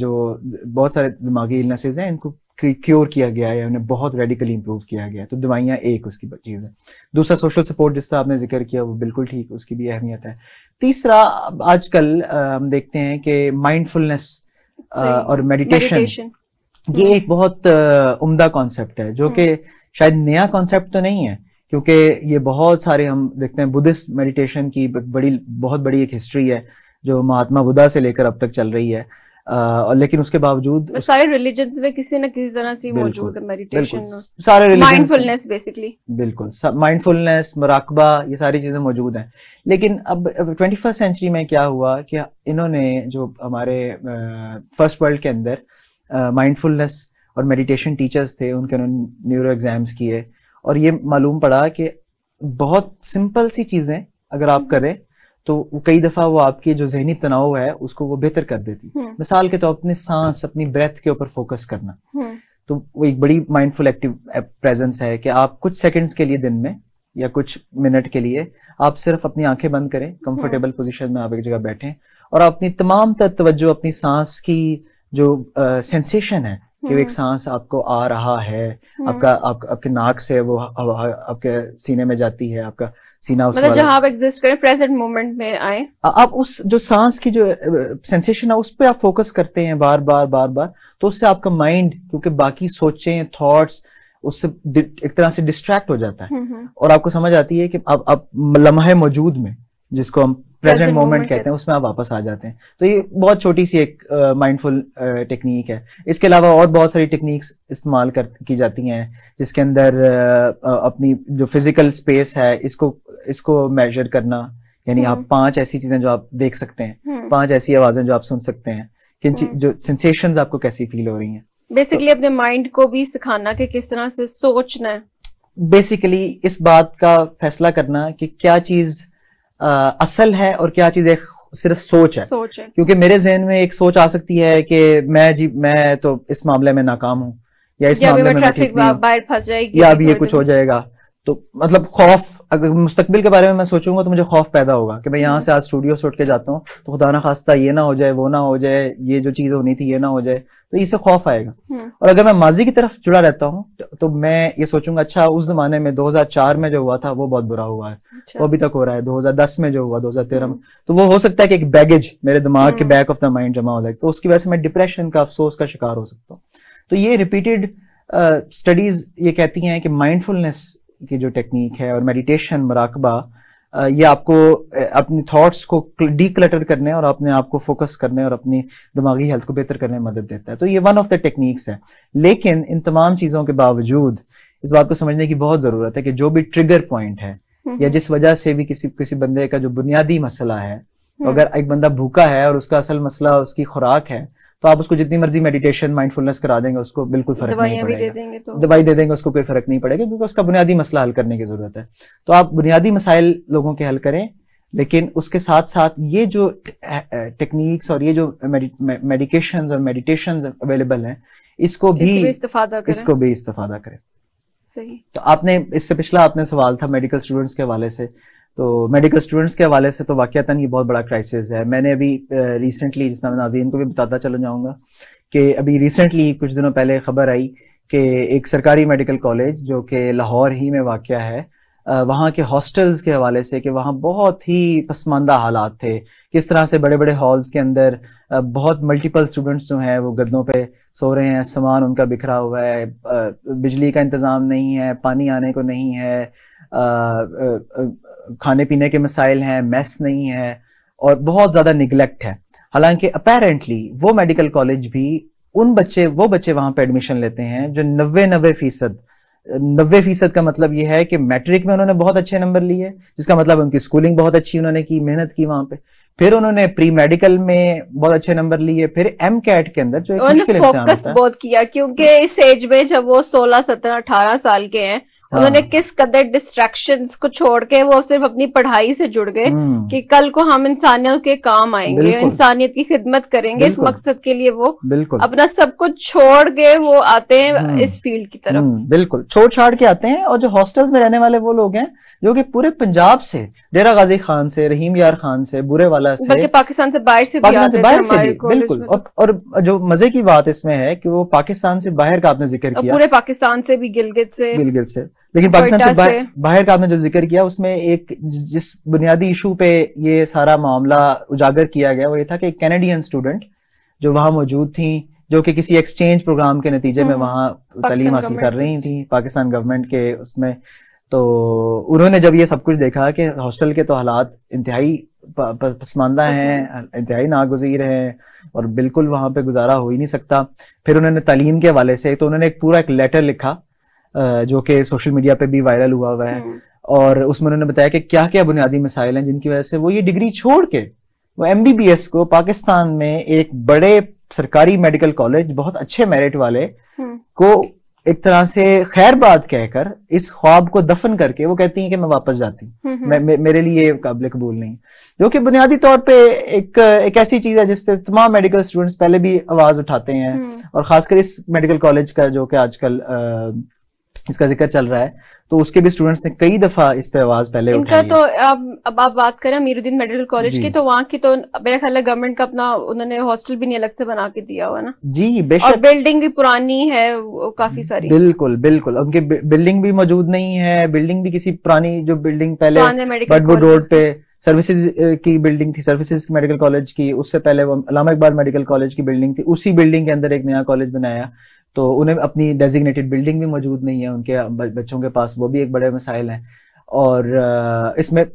जो बहुत सारे दिमागी इलनेसेज हैं इनको क्योर किया गया है उन्हें बहुत रेडिकली इंप्रूव किया गया है तो दवाइयाँ एक उसकी चीज़ है दूसरा सोशल सपोर्ट जिसका आपने जिक्र किया वो बिल्कुल ठीक उसकी भी अहमियत है तीसरा आजकल हम देखते हैं कि माइंडफुलनेस और मेडिटेशन ये हम्म। एक बहुत उम्दा कॉन्सेप्ट है जो हम्म। कि शायद नया कॉन्सेप्ट तो नहीं है क्योंकि ये बहुत सारे हम देखते हैं बुद्धिस्ट मेडिटेशन की बड़ी बहुत बड़ी एक हिस्ट्री है जो महात्मा बुद्धा से लेकर अब तक चल रही है और लेकिन उसके बावजूद उस... सारे रिलीजन में किसी ना किसी तरह से मौजूद है मेडिटेशन सारे माइंडफुलनेस बेसिकली बिल्कुल माइंडफुलनेस मराकबा ये सारी चीजें मौजूद हैं लेकिन अब ट्वेंटी फर्स्ट सेंचुरी में क्या हुआ कि इन्होंने जो हमारे फर्स्ट वर्ल्ड के अंदर माइंडफुलनेस और मेडिटेशन टीचर्स थे उनके उन्होंने न्यूरो एग्जाम्स किए और ये मालूम पड़ा कि बहुत सिंपल सी चीजें अगर आप हम्म। करें तो कई दफा वो आपकी जो जहनी तनाव है उसको वो बेहतर कर देती हम्म। मिसाल के तौर तो अपने सांस अपनी ब्रेथ के ऊपर फोकस करना हम्म। तो वो एक बड़ी माइंडफुल एक्टिव प्रेजेंस है कि आप कुछ सेकंड्स के लिए दिन में या कुछ मिनट के लिए आप सिर्फ अपनी आंखें बंद करें कंफर्टेबल हम्म। पोजीशन में आप एक जगह बैठे और अपनी तमाम तवज्जो अपनी सांस की जो सेंसेशन है कि एक हम्म। सांस आपको आ रहा है हम्म। आपका आप, आपके नाक से वो हवा आपके सीने में जाती है आपका सीना उस मतलब जहां आप एग्जिस्ट करें प्रेजेंट मोमेंट में आए आप उस जो सांस की जो सेंसेशन है उस पर आप फोकस करते हैं बार बार बार बार तो उससे आपका माइंड क्योंकि बाकी सोचे थॉट्स उससे एक तरह से डिस्ट्रैक्ट हो जाता है हम्म, और आपको समझ आती है कि आप, आप लम्हा मौजूद में जिसको हम प्रेजेंट मोमेंट कहते हैं उसमें आप वापस आ जाते हैं तो ये बहुत छोटी सी एक माइंडफुल uh, टेक्निक uh, है इसके अलावा और बहुत सारी टेक्निक्स इस्तेमाल कर की जाती हैं जिसके अंदर uh, अपनी जो फिजिकल स्पेस है इसको इसको मेजर करना यानी आप हम्म। पांच ऐसी चीजें जो आप देख सकते हैं हम्म। पांच ऐसी आवाजें जो आप सुन सकते हैं किन हम्म। जो सेंसेशन आपको कैसी फील हो रही है बेसिकली तो, अपने माइंड को भी सिखाना कि किस तरह से सोचना है बेसिकली इस बात का फैसला करना कि क्या चीज़ आ, असल है और क्या चीज एक सिर्फ सोच है सोच है क्योंकि मेरे जहन में एक सोच आ सकती है कि मैं जी मैं तो इस मामले में नाकाम हूँ या इस या मामले में ट्रैफिक बाहर फंस जाएगी या अभी ये कुछ हो जाएगा तो मतलब खौफ अगर मुस्तकबिल के बारे में मैं सोचूंगा तो मुझे खौफ पैदा होगा कि मैं यहाँ हम्म। से आज स्टूडियो से उठ के जाता हूँ तो खुदा ना खास्ता ये ना हो जाए वो ना हो जाए ये जो चीज होनी थी ये ना हो जाए तो इससे खौफ आएगा हम्म। और अगर मैं माजी की तरफ जुड़ा रहता हूँ तो, तो मैं ये सोचूंगा अच्छा उस जमाने में 2004 में जो हुआ था वो बहुत बुरा हुआ है अच्छा। वो अभी तक हो रहा है 2010 में जो हुआ 2013 में हम्म। तो वो हो सकता है कि एक बैगेज मेरे दिमाग के बैक ऑफ द माइंड जमा हो जाए तो उसकी वजह से मैं डिप्रेशन का अफसोस का शिकार हो सकता हूँ तो ये रिपीटेड स्टडीज ये कहती हैं कि माइंडफुलनेस की जो टेक्निक है और मेडिटेशन मराकबा ये आपको अपने थॉट्स को डीक्लटर करने और अपने आप को फोकस करने और अपनी दिमागी हेल्थ को बेहतर करने में मदद देता है तो ये वन ऑफ द टेक्निक्स है लेकिन इन तमाम चीज़ों के बावजूद इस बात को समझने की बहुत ज़रूरत है कि जो भी ट्रिगर पॉइंट है या जिस वजह से भी किसी किसी बंदे का जो बुनियादी मसला है तो अगर एक बंदा भूखा है और उसका असल मसला उसकी खुराक है तो आप उसको जितनी मर्जी मेडिटेशन माइंडफुलनेस करा देंगे उसको बिल्कुल फर्क नहीं पड़ेगा तो। दवाई दे देंगे उसको कोई फर्क नहीं पड़ेगा क्योंकि उसका बुनियादी मसला हल करने की जरूरत है तो आप बुनियादी मसाइल लोगों के हल करें लेकिन उसके साथ साथ ये जो टेक्निक्स और ये जो मेडिकेशन और मेडिटेशन अवेलेबल है इसको भी इसको भी इस्तेफादा करें सही तो आपने इससे पिछला आपने सवाल था मेडिकल स्टूडेंट्स के हवाले से तो मेडिकल स्टूडेंट्स के हवाले से तो वाक़ता ये बहुत बड़ा क्राइसिस है मैंने अभी रिसेंटली जिस तरह नाजीन को भी बताता चला जाऊंगा कि अभी रिसेंटली कुछ दिनों पहले खबर आई कि एक सरकारी मेडिकल कॉलेज जो कि लाहौर ही में वाक़ है वहाँ के हॉस्टल्स के हवाले से कि वहाँ बहुत ही पसमानदा हालात थे किस तरह से बड़े बड़े हॉल्स के अंदर बहुत मल्टीपल स्टूडेंट्स जो हैं वो गद्दों पे सो रहे हैं सामान उनका बिखरा हुआ है बिजली का इंतज़ाम नहीं है पानी आने को नहीं है खाने पीने के मसाइल हैं मेस नहीं है और बहुत ज़्यादा निगलेक्ट है हालांकि अपेरेंटली वो मेडिकल कॉलेज भी उन बच्चे वो बच्चे वहां पे एडमिशन लेते हैं जो नब्बे नब्बे फीसद नब्बे फीसद का मतलब यह है कि मैट्रिक में उन्होंने बहुत अच्छे नंबर लिए जिसका मतलब उनकी स्कूलिंग बहुत अच्छी उन्होंने की मेहनत की वहां पे फिर उन्होंने प्री मेडिकल में बहुत अच्छे नंबर लिए फिर एम कैट के अंदर जो फोकस बहुत किया क्योंकि इस एज में जब वो सोलह सत्रह अठारह साल के हैं हाँ। उन्होंने किस कदर डिस्ट्रैक्शन को छोड़ के वो सिर्फ अपनी पढ़ाई से जुड़ गए हम्म। कि कल को हम इंसानियत के काम आएंगे इंसानियत की खिदमत करेंगे इस मकसद के लिए वो बिल्कुल अपना सब कुछ छोड़ के वो आते हैं हम्म। इस फील्ड की तरफ हम्म। बिल्कुल छोड़ छाड़ के आते हैं और जो हॉस्टल्स में रहने वाले वो लोग हैं जो कि पूरे पंजाब से डेरा गाजी खान से रहीम यार खान से बुरे वाला से बल्कि पाकिस्तान से बाहर से पाकिस्तान से बाहर से भी बिल्कुल और, और जो मजे की बात इसमें है कि वो पाकिस्तान से बाहर का आपने जिक्र किया पूरे पाकिस्तान से भी गिलगित से गिलगित से लेकिन पाकिस्तान से बाहर, बाहर का आपने जो जिक्र किया उसमें एक जिस बुनियादी इशू पे ये सारा मामला उजागर किया गया वो ये था कि कैनेडियन स्टूडेंट जो वहां मौजूद थी जो कि किसी एक्सचेंज प्रोग्राम के नतीजे में हम्म। वहां तालीम हासिल कर रही थी पाकिस्तान गवर्नमेंट के उसमें तो उन्होंने जब ये सब कुछ देखा कि हॉस्टल के तो हालात इंतहाई पसमानदा हैं इंतहाई नागुजीर हैं और बिल्कुल वहां पे गुजारा हो ही नहीं सकता फिर उन्होंने तालीम के हवाले से तो उन्होंने एक पूरा एक लेटर लिखा जो कि सोशल मीडिया पे भी वायरल हुआ हुआ है हम्म। और उसमें उन्होंने बताया कि क्या क्या बुनियादी मिसाइल हैं जिनकी वजह से वो ये डिग्री छोड़ के वो एम को पाकिस्तान में एक बड़े सरकारी मेडिकल कॉलेज बहुत अच्छे मेरिट वाले हम्म। को एक तरह से खैर बात कहकर इस ख्वाब को दफन करके वो कहती हैं कि मैं वापस जाती हूँ मेरे लिए काबिल कबूल नहीं जो कि बुनियादी तौर पे एक एक ऐसी चीज है जिसपे तमाम मेडिकल स्टूडेंट्स पहले भी आवाज उठाते हैं हम्म। और खासकर इस मेडिकल कॉलेज का जो कि आजकल इसका जिक्र चल रहा है तो उसके भी स्टूडेंट्स ने कई दफा इस पे आवाज पहले इनका तो अब अब आप बात करें मीरुद्दीन मेडिकल कॉलेज की तो वहाँ की तो मेरा ख्याल है गवर्नमेंट का अपना उन्होंने हॉस्टल भी नहीं अलग से बना के दिया हुआ ना जी बेशक और बिल्डिंग भी पुरानी है काफी सारी बिल्कुल बिल्कुल उनकी बिल्डिंग भी मौजूद नहीं है बिल्डिंग भी किसी पुरानी जो बिल्डिंग पहले बटवुड रोड पे सर्विसेज की बिल्डिंग थी सर्विसेज मेडिकल कॉलेज की उससे पहले वो अलामा इकबाल मेडिकल कॉलेज की बिल्डिंग थी उसी बिल्डिंग के अंदर एक नया कॉलेज बनाया तो उन्हें अपनी डेजिग्नेटेड बिल्डिंग भी मौजूद नहीं है उनके बच्चों के पास वो भी एक बड़े मसाइल हैं और इसमें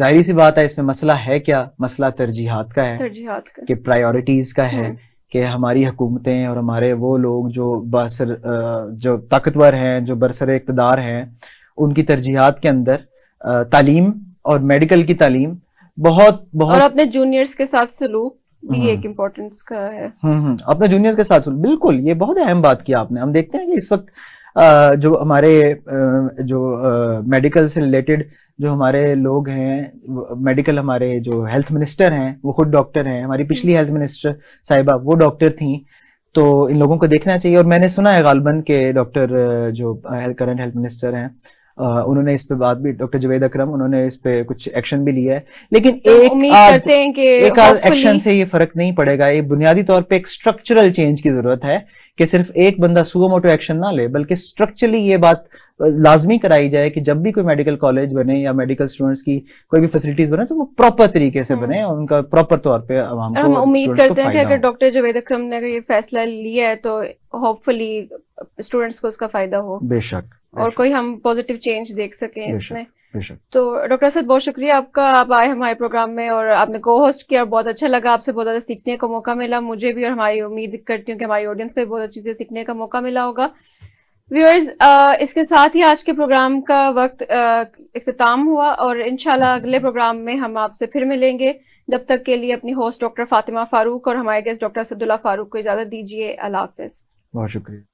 जाहिर सी बात है इसमें मसला है क्या मसला तरजीहत का है तरजीहत का कि प्रायोरिटीज का है हम्म। कि हमारी हुकूमतें और हमारे वो लोग जो बसर जो ताकतवर हैं जो बरसर इकतदार हैं उनकी तरजीहत के अंदर तालीम और मेडिकल की तालीम बहुत बहुत और अपने जूनियर्स के साथ सलूक भी हम्म। एक इम्पोर्टेंस का है अपने हम्म, हम्म। जूनियर्स के साथ बिल्कुल ये बहुत अहम बात की आपने हम देखते हैं कि इस वक्त जो हमारे जो मेडिकल से रिलेटेड जो हमारे लोग हैं मेडिकल हमारे जो हेल्थ मिनिस्टर हैं वो खुद डॉक्टर हैं हमारी पिछली हेल्थ मिनिस्टर साहिबा वो डॉक्टर थी तो इन लोगों को देखना चाहिए और मैंने सुना है गालबन के डॉक्टर जो करंट हेल्थ मिनिस्टर हैं उन्होंने इस पे बात भी डॉक्टर जुवेद अक्रम उन्होंने इस पे कुछ एक्शन भी लिया है लेकिन तो एक करते हैं कि एक एक्शन से ये फर्क नहीं पड़ेगा ये बुनियादी तौर पे एक स्ट्रक्चरल चेंज की जरूरत है कि सिर्फ एक बंदा मोटो एक्शन ना ले बल्कि स्ट्रक्चरली ये बात लाजमी कराई जाए कि जब भी कोई मेडिकल कॉलेज बने या मेडिकल स्टूडेंट्स की कोई भी फैसिलिटीज बने तो वो प्रॉपर तरीके से बने हम्म। और उनका प्रॉपर तौर पे हम उम्मीद करते हैं कि अगर डॉक्टर जावेद अक्रम ने ये फैसला लिया है तो होपफुली स्टूडेंट्स को उसका फायदा हो बेशक और कोई हम पॉजिटिव चेंज देख सके इसमें तो डॉक्टर असद बहुत शुक्रिया आपका आप आए हमारे प्रोग्राम में और आपने को होस्ट किया और बहुत अच्छा लगा आपसे बहुत ज़्यादा सीखने का मौका मिला मुझे भी और हमारी उम्मीद करती हूँ कि हमारी ऑडियंस को भी बहुत अच्छी चीज़ें सीखने का मौका मिला होगा व्यूअर्स इसके साथ ही आज के प्रोग्राम का वक्त इख्ताम हुआ और इनशाला अगले प्रोग्राम में हम आपसे फिर मिलेंगे जब तक के लिए अपनी होस्ट डॉक्टर फातिमा फारूक और हमारे गेस्ट डॉक्टर असदुल्ला फारूक को इजाज़त दीजिए अल्लाह हाफिज़ बहुत शुक्रिया